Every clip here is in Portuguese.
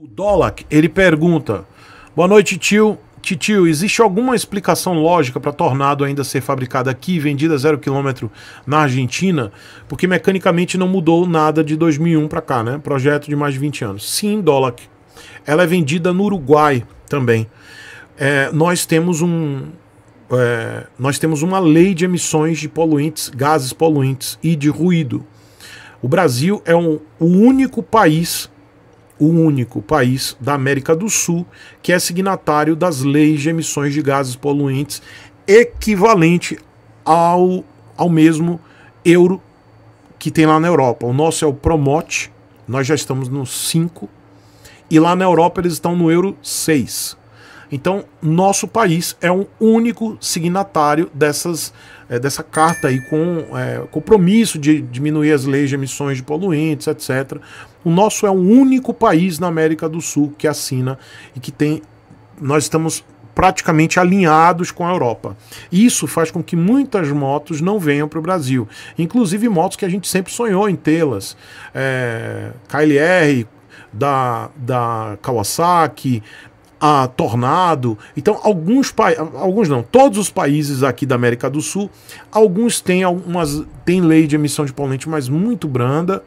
O Dolak, ele pergunta: Boa noite, tio. Titio, existe alguma explicação lógica para Tornado ainda ser fabricado aqui vendido vendida zero quilômetro na Argentina? Porque mecanicamente não mudou nada de 2001 para cá, né? Projeto de mais de 20 anos. Sim, Dolak. Ela é vendida no Uruguai também. É, nós temos um, é, nós temos uma lei de emissões de poluentes, gases poluentes e de ruído. O Brasil é um, o único país o único país da América do Sul que é signatário das leis de emissões de gases poluentes equivalente ao, ao mesmo euro que tem lá na Europa. O nosso é o Promote, nós já estamos no 5, e lá na Europa eles estão no euro 6. Então, nosso país é um único signatário dessas, é, dessa carta aí com é, compromisso de diminuir as leis de emissões de poluentes, etc. O nosso é o único país na América do Sul que assina e que tem. Nós estamos praticamente alinhados com a Europa. Isso faz com que muitas motos não venham para o Brasil, inclusive motos que a gente sempre sonhou em tê-las. É, eh, KLR da, da Kawasaki, a Tornado. Então, alguns países, alguns não, todos os países aqui da América do Sul, alguns têm algumas têm lei de emissão de poluente, mas muito branda.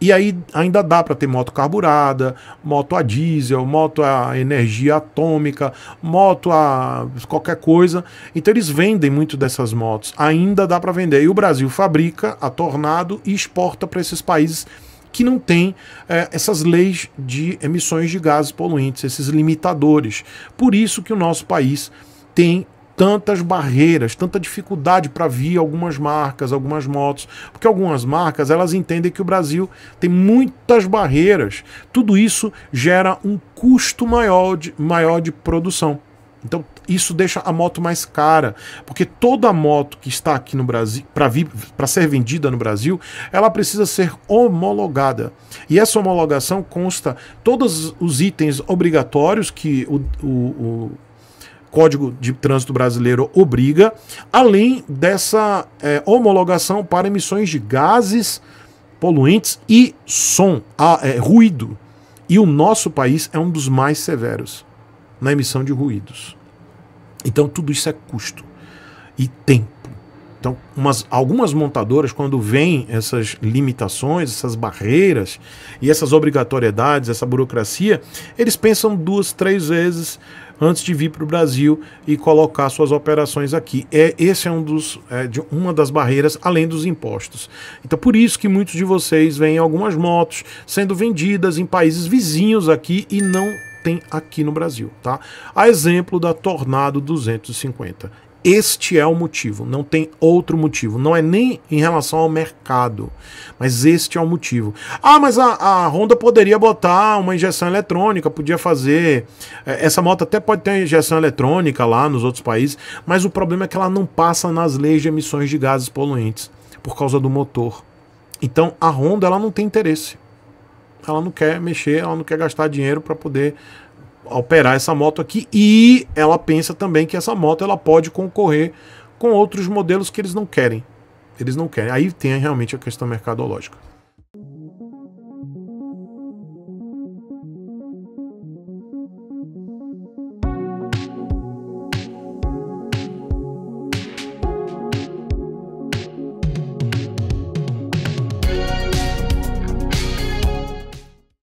E aí ainda dá para ter moto carburada, moto a diesel, moto a energia atômica, moto a qualquer coisa. Então eles vendem muito dessas motos. Ainda dá para vender. E o Brasil fabrica a Tornado e exporta para esses países que não tem é, essas leis de emissões de gases poluentes, esses limitadores. Por isso que o nosso país tem tantas barreiras, tanta dificuldade para vir algumas marcas, algumas motos, porque algumas marcas elas entendem que o Brasil tem muitas barreiras. Tudo isso gera um custo maior de, maior de produção. Então isso deixa a moto mais cara, porque toda moto que está aqui no Brasil para ser vendida no Brasil, ela precisa ser homologada. E essa homologação consta todos os itens obrigatórios que o, o, o Código de Trânsito Brasileiro obriga, além dessa é, homologação para emissões de gases poluentes e som, a, ah, é, ruído. E o nosso país é um dos mais severos na emissão de ruídos. Então tudo isso é custo e tempo. Então, umas, algumas montadoras, quando vêm essas limitações, essas barreiras e essas obrigatoriedades, essa burocracia, eles pensam duas, três vezes antes de vir para o Brasil e colocar suas operações aqui. É esse é um dos é, de uma das barreiras além dos impostos. Então, por isso que muitos de vocês veem algumas motos sendo vendidas em países vizinhos aqui e não tem aqui no Brasil, tá? A exemplo da Tornado 250. Este é o motivo, não tem outro motivo. Não é nem em relação ao mercado, mas este é o motivo. Ah, mas a, a Honda poderia botar uma injeção eletrônica, podia fazer. Eh, essa moto até pode ter injeção eletrônica lá nos outros países, mas o problema é que ela não passa nas leis de emissões de gases poluentes por causa do motor. Então a Honda ela não tem interesse ela não quer mexer, ela não quer gastar dinheiro para poder operar essa moto aqui e ela pensa também que essa moto ela pode concorrer com outros modelos que eles não querem. Eles não querem. Aí tem realmente a questão mercadológica.